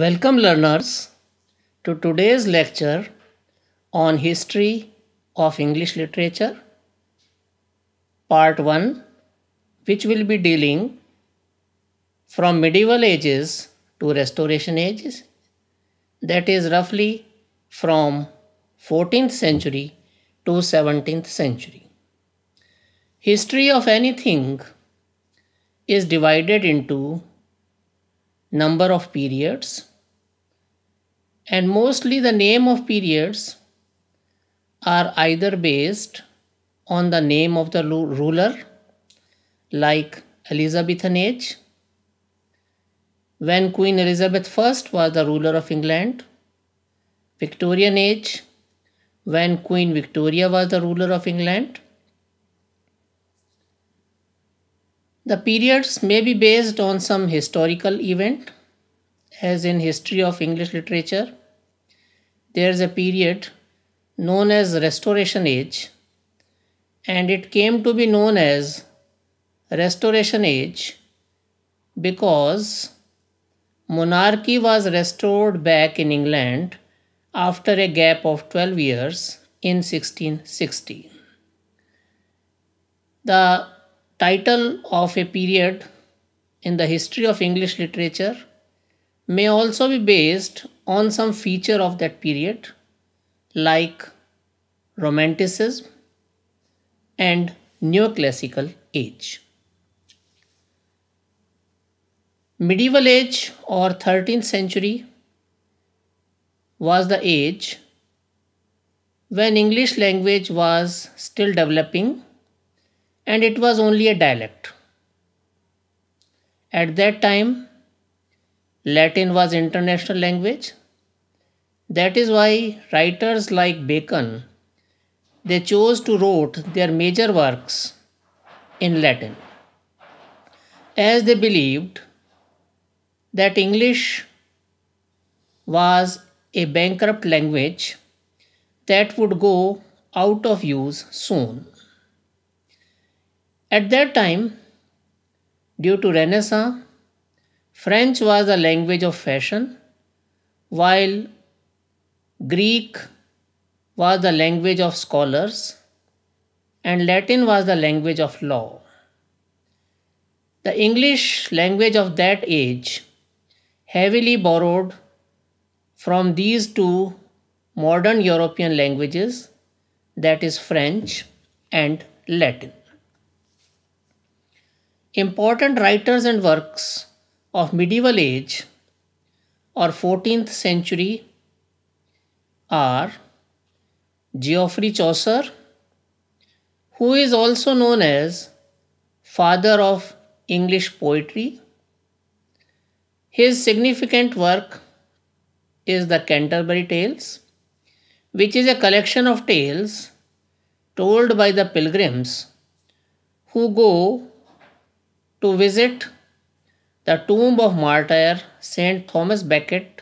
Welcome learners to today's lecture on history of English literature part 1 which will be dealing from medieval ages to restoration ages that is roughly from 14th century to 17th century. History of anything is divided into number of periods and mostly the name of periods are either based on the name of the ruler like Elizabethan age when Queen Elizabeth I was the ruler of England Victorian age when Queen Victoria was the ruler of England The periods may be based on some historical event, as in history of English literature. There is a period known as Restoration Age, and it came to be known as Restoration Age because monarchy was restored back in England after a gap of 12 years in 1660. The title of a period in the history of English literature may also be based on some feature of that period, like Romanticism and Neoclassical Age. Medieval age or 13th century was the age when English language was still developing and it was only a dialect. At that time, Latin was international language. That is why writers like Bacon they chose to wrote their major works in Latin. As they believed that English was a bankrupt language that would go out of use soon. At that time, due to Renaissance, French was a language of fashion, while Greek was the language of scholars, and Latin was the language of law. The English language of that age heavily borrowed from these two modern European languages, that is, French and Latin. Important writers and works of medieval age or 14th century are Geoffrey Chaucer, who is also known as father of English poetry. His significant work is the Canterbury Tales, which is a collection of tales told by the pilgrims who go to visit the tomb of martyr St. Thomas Becket,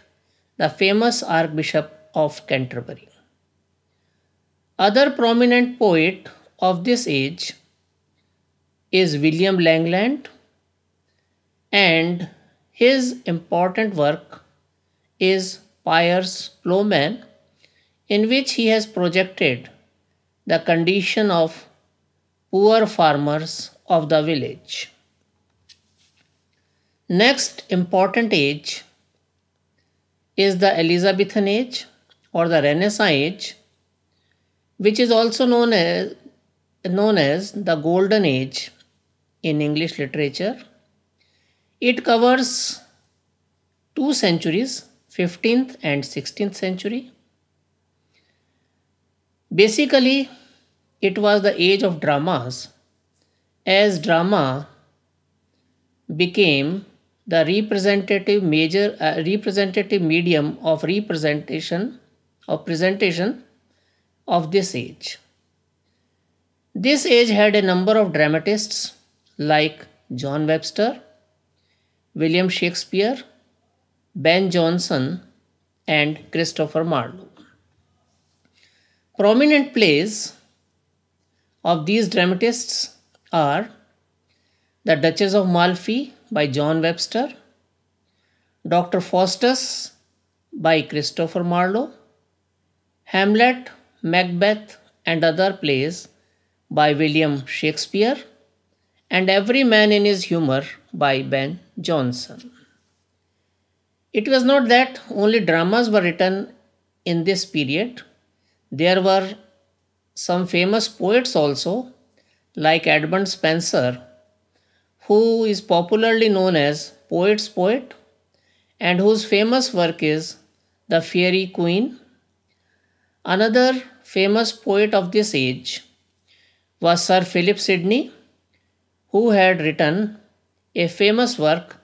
the famous Archbishop of Canterbury. Other prominent poet of this age is William Langland and his important work is Piers Plowman in which he has projected the condition of poor farmers of the village. Next important age is the Elizabethan age or the Renaissance age, which is also known as, known as the Golden Age in English literature. It covers two centuries, 15th and 16th century. Basically, it was the age of dramas as drama became the representative major uh, representative medium of representation of presentation of this age. This age had a number of dramatists like John Webster, William Shakespeare, Ben Jonson, and Christopher Marlowe. Prominent plays of these dramatists are The Duchess of Malfi by John Webster, Dr. Faustus by Christopher Marlowe, Hamlet, Macbeth, and Other Plays by William Shakespeare, and Every Man in His Humour by Ben Jonson. It was not that only dramas were written in this period, there were some famous poets also, like Edmund Spenser who is popularly known as Poet's Poet and whose famous work is The Fairy Queen. Another famous poet of this age was Sir Philip Sidney, who had written a famous work,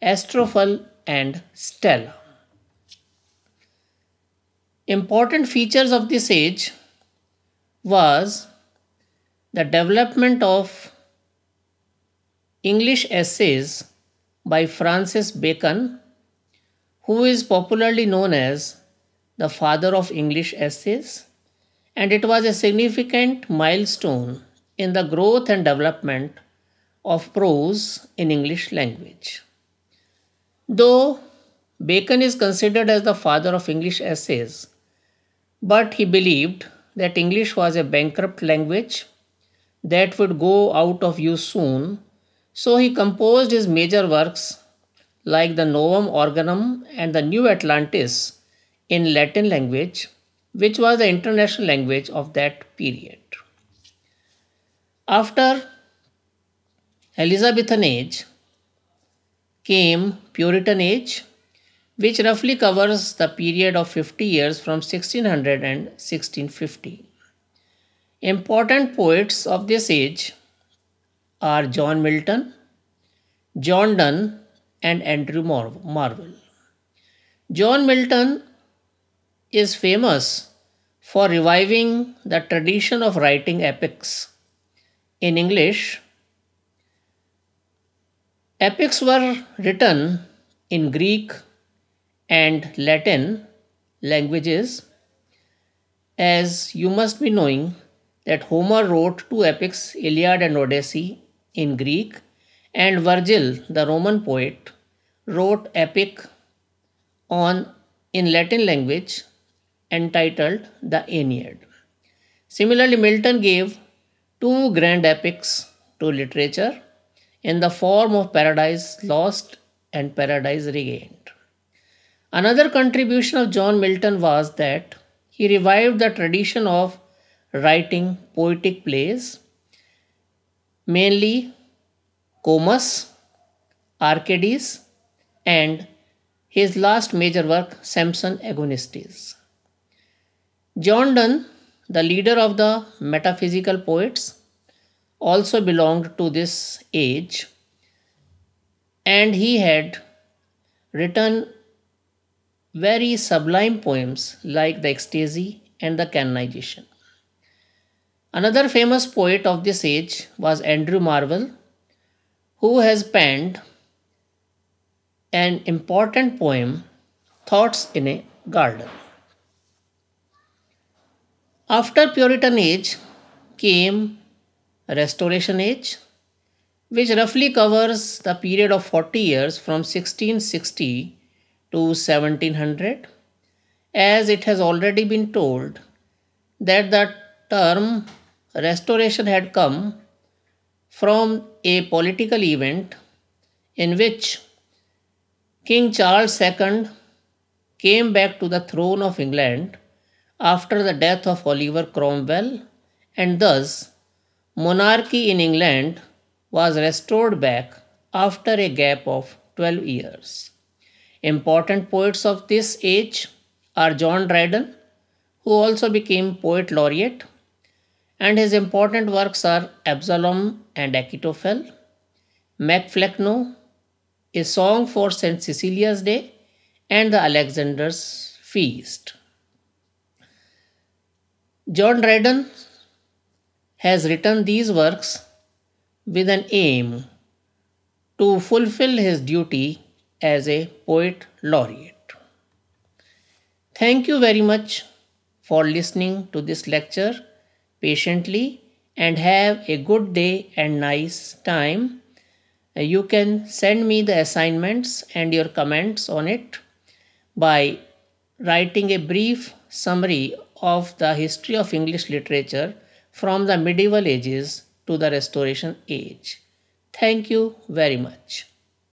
Astrophel and Stella. Important features of this age was the development of English Essays by Francis Bacon, who is popularly known as the father of English essays, and it was a significant milestone in the growth and development of prose in English language. Though Bacon is considered as the father of English essays, but he believed that English was a bankrupt language that would go out of use soon so he composed his major works like the Novum Organum and the New Atlantis in Latin language, which was the international language of that period. After Elizabethan age came Puritan age, which roughly covers the period of 50 years from 1600 and 1650. Important poets of this age are John Milton, John Donne, and Andrew Marvel. John Milton is famous for reviving the tradition of writing epics. In English, epics were written in Greek and Latin languages, as you must be knowing that Homer wrote two epics, Iliad and Odyssey, in Greek, and Virgil, the Roman poet, wrote epic on in Latin language entitled the Aeneid. Similarly, Milton gave two grand epics to literature in the form of Paradise Lost and Paradise Regained. Another contribution of John Milton was that he revived the tradition of writing poetic plays mainly Comus, Arcades, and his last major work, Samson Agonistes. John Donne, the leader of the metaphysical poets, also belonged to this age and he had written very sublime poems like The Ecstasy and The Canonization. Another famous poet of this age was Andrew Marvell, who has penned an important poem, Thoughts in a Garden. After Puritan age came Restoration age, which roughly covers the period of 40 years from 1660 to 1700. As it has already been told that the term restoration had come from a political event in which King Charles II came back to the throne of England after the death of Oliver Cromwell, and thus monarchy in England was restored back after a gap of 12 years. Important poets of this age are John Dryden, who also became poet laureate, and his important works are Absalom and Achitophel, Macflecno, A Song for St. Cecilia's Day, and the Alexander's Feast. John Dryden has written these works with an aim to fulfill his duty as a poet laureate. Thank you very much for listening to this lecture patiently and have a good day and nice time. Uh, you can send me the assignments and your comments on it by writing a brief summary of the history of English literature from the medieval ages to the restoration age. Thank you very much.